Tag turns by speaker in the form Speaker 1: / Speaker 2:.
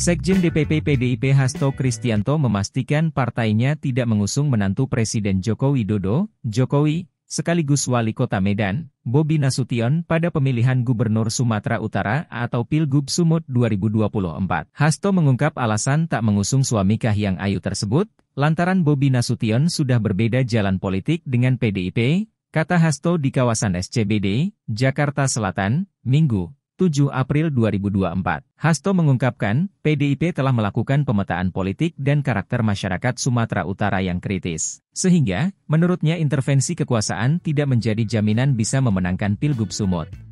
Speaker 1: Sekjen DPP PDIP Hasto Kristianto memastikan partainya tidak mengusung menantu Presiden Joko Widodo, Jokowi, sekaligus Wali Kota Medan, Bobi Nasution pada pemilihan Gubernur Sumatera Utara atau Pilgub Sumut 2024. Hasto mengungkap alasan tak mengusung suami Kahiyang Ayu tersebut, lantaran Bobi Nasution sudah berbeda jalan politik dengan PDIP, kata Hasto di kawasan SCBD, Jakarta Selatan, Minggu. 7 April 2024. Hasto mengungkapkan, PDIP telah melakukan pemetaan politik dan karakter masyarakat Sumatera Utara yang kritis. Sehingga, menurutnya intervensi kekuasaan tidak menjadi jaminan bisa memenangkan Pilgub Sumut.